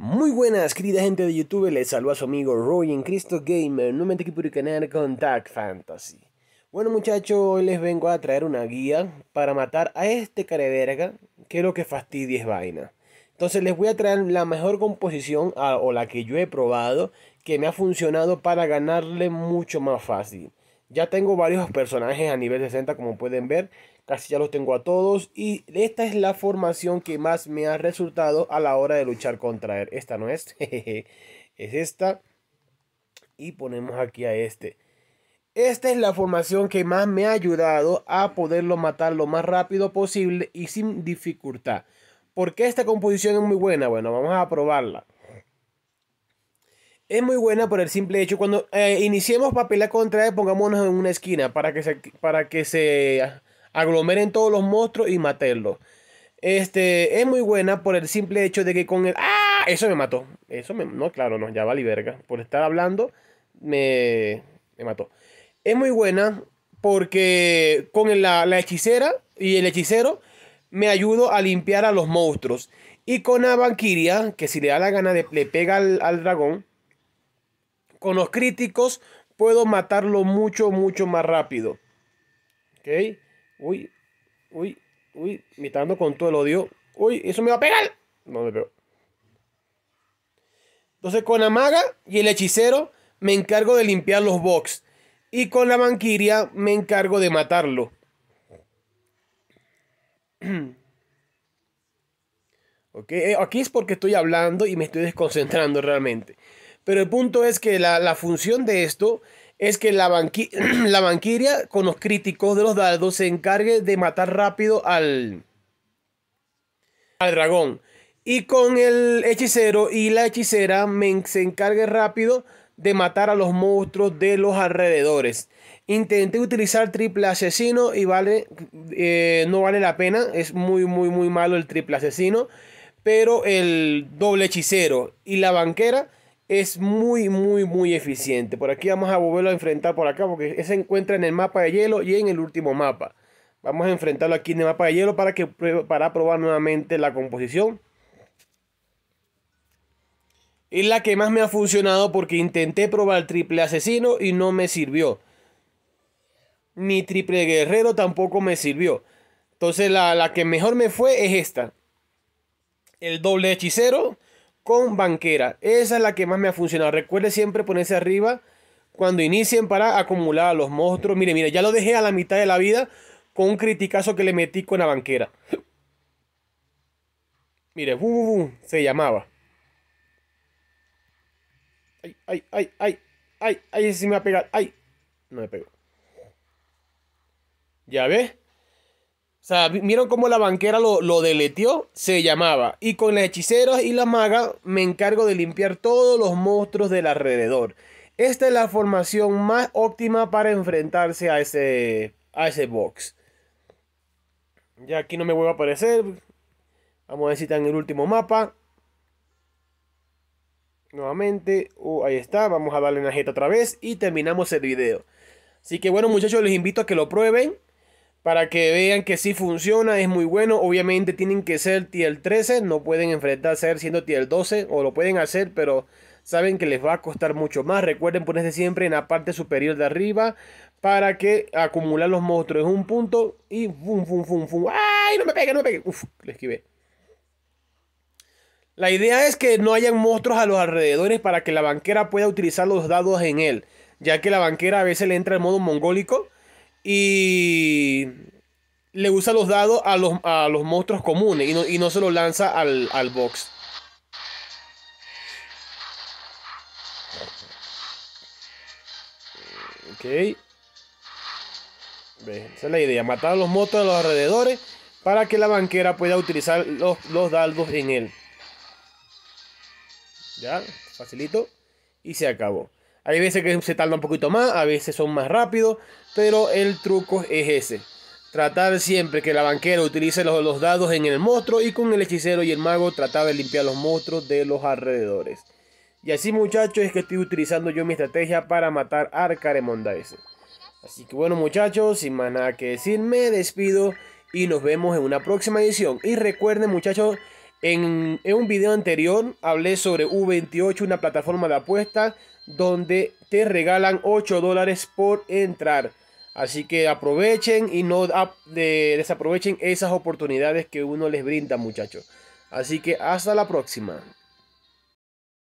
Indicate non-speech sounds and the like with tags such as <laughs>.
Muy buenas, querida gente de YouTube, les a su amigo Roy en Cristo Gamer, nuevamente aquí por el canal con Dark Fantasy. Bueno muchachos, hoy les vengo a traer una guía para matar a este careverga, que es lo que fastidia es vaina. Entonces les voy a traer la mejor composición, o la que yo he probado, que me ha funcionado para ganarle mucho más fácil. Ya tengo varios personajes a nivel 60 como pueden ver, Casi ya los tengo a todos y esta es la formación que más me ha resultado a la hora de luchar contra él. Esta no es, <laughs> es esta. Y ponemos aquí a este. Esta es la formación que más me ha ayudado a poderlo matar lo más rápido posible y sin dificultad. porque esta composición es muy buena? Bueno, vamos a probarla. Es muy buena por el simple hecho, cuando eh, iniciemos papel a contra él, pongámonos en una esquina para que se, para que se aglomeren todos los monstruos y matarlos. Este, es muy buena por el simple hecho de que con el... ¡Ah! Eso me mató. Eso me... No, claro, no, ya vale verga. Por estar hablando, me... me mató. Es muy buena porque con la, hechicera y el hechicero me ayudo a limpiar a los monstruos. Y con la banquiria, que si le da la gana de, le pega al, al dragón, con los críticos puedo matarlo mucho, mucho más rápido. ¿Ok? Uy, uy, uy. Me con todo el odio. Uy, eso me va a pegar. No me pegó. Entonces con la maga y el hechicero me encargo de limpiar los box. Y con la manquiria me encargo de matarlo. <clears throat> ok, eh, aquí es porque estoy hablando y me estoy desconcentrando realmente. Pero el punto es que la, la función de esto es que la, <clears throat> la banquiria con los críticos de los dardos se encargue de matar rápido al, al dragón. Y con el hechicero y la hechicera se encargue rápido de matar a los monstruos de los alrededores. Intenté utilizar triple asesino y vale, eh, no vale la pena. Es muy, muy, muy malo el triple asesino. Pero el doble hechicero y la banquera es muy, muy, muy eficiente. Por aquí vamos a volverlo a enfrentar por acá porque se encuentra en el mapa de hielo y en el último mapa. Vamos a enfrentarlo aquí en el mapa de hielo para, que, para probar nuevamente la composición. Es la que más me ha funcionado porque intenté probar el triple asesino y no me sirvió. Ni triple guerrero tampoco me sirvió. Entonces la, la que mejor me fue es esta. El doble hechicero con banquera. Esa es la que más me ha funcionado. Recuerde siempre ponerse arriba cuando inicien para acumular a los monstruos. Mire, mire, ya lo dejé a la mitad de la vida con un criticazo que le metí con la banquera. mire, se llamaba. Ay, ay, ay, ay, ay, ay, sí me va a pegar. Ay, no me pegó. ¿Ya ves? O sea, vieron cómo la banquera lo, lo se llamaba. Y con la hechicera y la maga me encargo de limpiar todos los monstruos del alrededor. Esta es la formación más óptima para enfrentarse a ese, box. Ya aquí no me vuelvo a aparecer. Vamos a ver si está en el último mapa. Nuevamente. Uh, ahí está. Vamos a darle una jeta otra vez. Y terminamos el video. Así que bueno muchachos, les invito a que lo prueben para que vean que sí funciona, es muy bueno. Obviamente tienen que ser tier 13, no pueden enfrentarse siendo tier 12 o lo pueden hacer, pero saben que les va a costar mucho más. Recuerden ponerse siempre en la parte superior de arriba para que acumular los monstruos un punto y fum, fum, fum, fum. ¡Ay, no me pegue, no me pegue! Uf, le esquivé. La idea es que no hayan monstruos a los alrededores para que la banquera pueda utilizar los dados en él, ya que la banquera a veces le entra en modo mongólico y le usa los dados a los, monstruos comunes y no, se los lanza al, box. Ok. esa es la idea, matar a los monstruos de los alrededores para que la banquera pueda utilizar los, los en él. Ya, facilito. Y se acabó. Hay veces que se tarda un poquito más, a veces son más rápidos, pero el truco es ese. Tratar siempre que la banquera utilice los, dados en el monstruo y con el hechicero y el mago tratar de limpiar los monstruos de los alrededores. Y así muchachos es que estoy utilizando yo mi estrategia para matar a ese. Así que bueno muchachos, sin más nada que decir, me despido y nos vemos en una próxima edición. Y recuerden muchachos, en, en un video anterior hablé sobre U28, una plataforma de apuestas donde te regalan 8 dólares por entrar. Así que aprovechen y no desaprovechen esas oportunidades que uno les brinda, muchachos. Así que hasta la próxima.